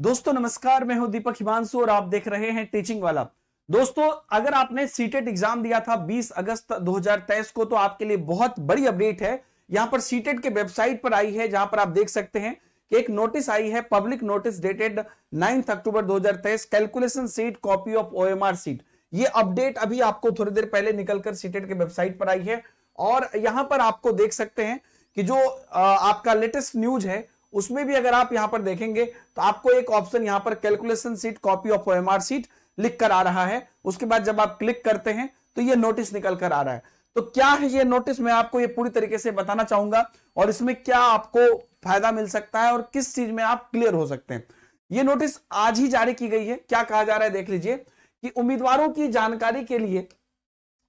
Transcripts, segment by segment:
दोस्तों नमस्कार मैं हूं दीपक हिमांशु और आप देख रहे हैं टीचिंग वाला दोस्तों अगर आपने सीटेट e एग्जाम दिया था 20 अगस्त 2023 को तो आपके लिए बहुत बड़ी अपडेट है यहां पर सीटेट e के वेबसाइट पर आई है जहां पर आप देख सकते हैं कि एक नोटिस आई है पब्लिक नोटिस डेटेड 9 अक्टूबर 2023 calculation sheet copy of OMR sheet ये अपडेट अभी आपको थोड़ी देर पहले निकलकर सीटेट e के वेबसाइट पर आई है और यहां पर आपको देख सकते हैं कि जो आपका लेटेस्ट न्यूज है उसमें भी अगर आप यहां पर देखेंगे तो आपको एक ऑप्शन यहां पर calculation sheet copy of OMR sheet लिख कर आ रहा है उसके बाद जब आप क्लिक करते हैं तो ये नोटिस निकल कर आ रहा है तो क्या है ये नोटिस मैं आपको ये पूरी तरीके से बताना चाहूंगा और इसमें क्या आपको फायदा मिल सकता है और किस चीज में आप क्लियर हो सकते हैं ये नोटिस आज ही जारी की गई है क्या कहा जा रहा है देख लीजिए कि उम्मीदवारों की जानकारी के लिए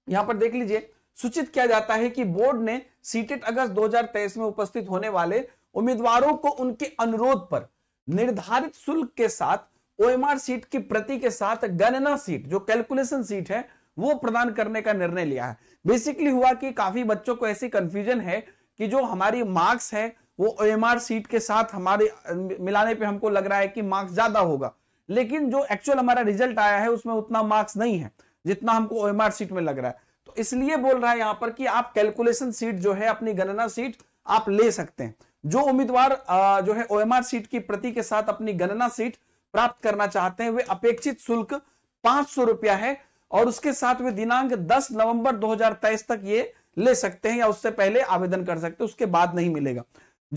यहां पर देख लीजिए सूचित किया जाता है कि बोर्ड ने सीटेट अगस्त 2023 में उपस्थित होने वाले उम्मीदवारों को उनके अनुरोध पर निर्धारित शुल्क के साथ ओएमआर सीट की प्रति के साथ गणना सीट जो कैलकुलेशन सीट है वो प्रदान करने का निर्णय लिया है बेसिकली हुआ कि काफी बच्चों को ऐसी कंफ्यूजन है कि जो हमारी मार्क्स है वो ओएमआर सीट के साथ हमारे मिलाने पे हमको लग रहा है कि मार्क्स ज्यादा होगा लेकिन जो एक्चुअल हमारा रिजल्ट आया है उसमें उतना मार्क्स नहीं है जितना हमको ओएमआर सीट में लग रहा है तो इसलिए बोल रहा है यहां पर कि आप कैलकुलेशन सीट जो है अपनी गणना सीट आप ले सकते हैं जो उम्मीदवार जो है ओएमआर सीट की प्रति के साथ अपनी गणना सीट प्राप्त करना चाहते हैं वे अपेक्षित शुल्क पांच सौ रुपया है और उसके साथ वे दिनांक 10 नवंबर 2023 तक ये ले सकते हैं या उससे पहले आवेदन कर सकते हैं उसके बाद नहीं मिलेगा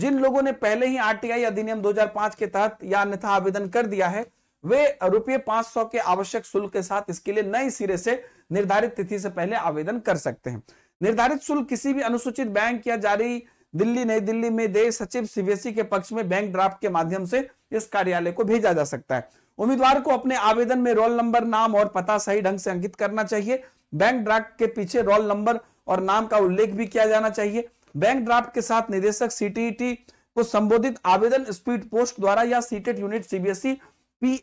जिन लोगों ने पहले ही आरटीआई अधिनियम 2005 के तहत या अन्यथा आवेदन कर दिया है वे रुपये पांच के आवश्यक शुल्क के साथ इसके लिए नए सिरे से निर्धारित तिथि से पहले आवेदन कर सकते हैं निर्धारित शुल्क किसी भी अनुसूचित बैंक या जारी दिल्ली नई दिल्ली में देश सचिव सीबीएसई के पक्ष में बैंक ड्राफ्ट के माध्यम से इस कार्यालय को भेजा जा सकता है उम्मीदवार को अपने आवेदन में रोल नंबर नाम और पता सही ढंग से अंकित करना चाहिए बैंक ड्राफ्ट के पीछे रोल नंबर और नाम का उल्लेख भी किया जाना चाहिए बैंक ड्राफ्ट के साथ निदेशक सीटीईटी e को संबोधित आवेदन स्पीड पोस्ट द्वारा या CTET unit CBSE P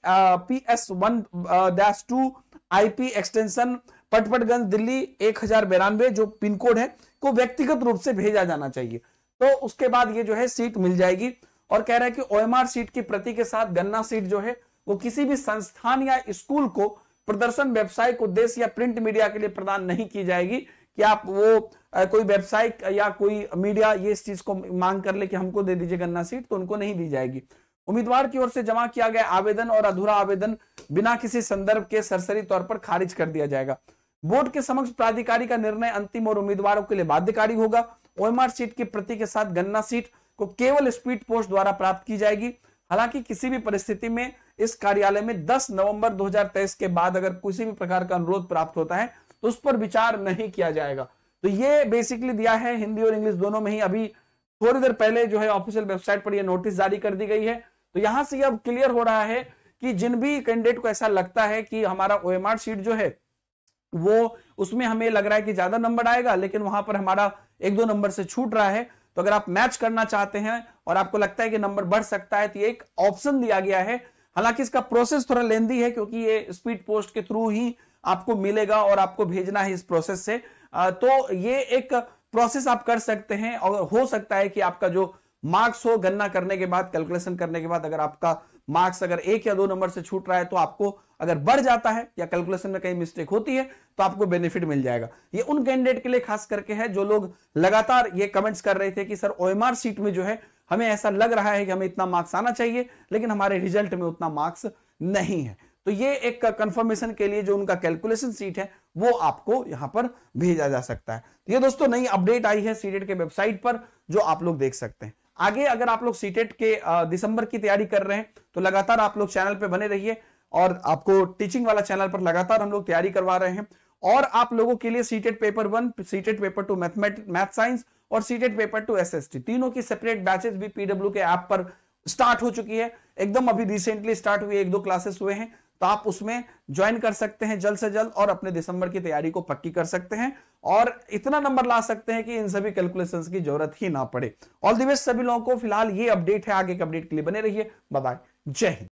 P S one dash two P extension Patparganj Delhi एक हजार जो पिन कोड है को व्यक्तिगत रूप से भेजा जाना चाहिए तो उसके बाद ये जो है सीट मिल जाएगी और कह रहा है कि ओएमआर सीट की प्रति के साथ गन्ना सीट जो है वो किसी भी संस्थान या स्कूल को प्रदर्शन व्यवसायिक उद्देश्य या प्रिंट मीडिया के लिए प्रदान नहीं की जाएगी कि आप वो कोई वेबसाइट या कोई मीडिया ये इस चीज को मांग कर ले कि हमको दे दीजिए गन्ना सीट तो उनको नहीं दी जाएगी उम्मीदवार की ओर से जमा किया गया आवेदन और अधूरा आवेदन बिना किसी संदर्भ के सरसरी तौर पर खारिज कर दिया जाएगा बोर्ड के समक्ष प्राधिकारी का निर्णय अंतिम और उम्मीदवारों के लिए बाध्यकारी होगा ओएमआर सीट की प्रति के साथ गन्ना सीट को केवल स्पीड पोस्ट द्वारा प्राप्त की जाएगी हालांकि किसी भी परिस्थिति में इस कार्यालय में 10 नवंबर 2023 के बाद अगर किसी भी प्रकार का अनुरोध प्राप्त होता है तो उस पर विचार नहीं किया जाएगा तो ये बेसिकली दिया है हिंदी और इंग्लिश दोनों में ही अभी थोड़ी देर पहले जो है ऑफिशियल वेबसाइट पर यह नोटिस जारी कर दी गई है तो यहां से अब क्लियर हो रहा है कि जिन भी कैंडिडेट को ऐसा लगता है कि हमारा ओएमआर सीट जो है वो उसमें हमें लग रहा है कि ज्यादा नंबर आएगा लेकिन वहां पर हमारा एक दो नंबर से छूट रहा है तो अगर आप मैच करना चाहते हैं और आपको लगता है कि नंबर बढ़ सकता है तो एक ऑप्शन दिया गया है हालांकि इसका प्रोसेस थोड़ा लेंदी है क्योंकि ये स्पीड पोस्ट के थ्रू ही आपको मिलेगा और आपको भेजना है इस प्रोसेस से तो ये एक प्रोसेस आप कर सकते हैं और हो सकता है कि आपका जो मार्क्स हो गन्ना करने के बाद कैलकुलेशन करने के बाद अगर आपका मार्क्स अगर एक या दो नंबर से छूट रहा है तो आपको अगर बढ़ जाता है या कैलकुलेशन में कहीं मिस्टेक होती है तो आपको बेनिफिट मिल जाएगा ये उन कैंडिडेट के लिए खास करके है जो लोग लगातार ये कमेंट्स कर रहे थे कि सर ओ सीट में जो है हमें ऐसा लग रहा है कि हमें इतना मार्क्स आना चाहिए लेकिन हमारे रिजल्ट में उतना मार्क्स नहीं है तो ये एक कंफर्मेशन के लिए जो उनका कैलकुलेशन सीट है वो आपको यहां पर भेजा जा सकता है तो ये दोस्तों नई अपडेट आई है सीडेट के वेबसाइट पर जो आप लोग देख सकते हैं आगे अगर आप लोग सीटेट के दिसंबर की तैयारी कर रहे हैं तो लगातार आप लोग चैनल पर बने रहिए और आपको टीचिंग वाला चैनल पर लगातार हम लोग तैयारी करवा रहे हैं और आप लोगों के लिए CTET paper one CTET paper two mathematic math science और सीटेट पेपर टू एस तीनों की सेपरेट बैचेस भी पीडब्ल्यू के ऐप पर स्टार्ट हो चुकी है एकदम अभी रिसेंटली स्टार्ट हुई एक दो क्लासेस हुए हैं तो आप उसमें ज्वाइन कर सकते हैं जल्द से जल्द और अपने दिसंबर की तैयारी को पक्की कर सकते हैं और इतना नंबर ला सकते हैं कि इन सभी कैलकुलेशंस की जरूरत ही ना पड़े ऑल दी बेस्ट सभी लोगों को फिलहाल ये अपडेट है आगे के अपडेट के लिए बने रहिए बाय जय हिंद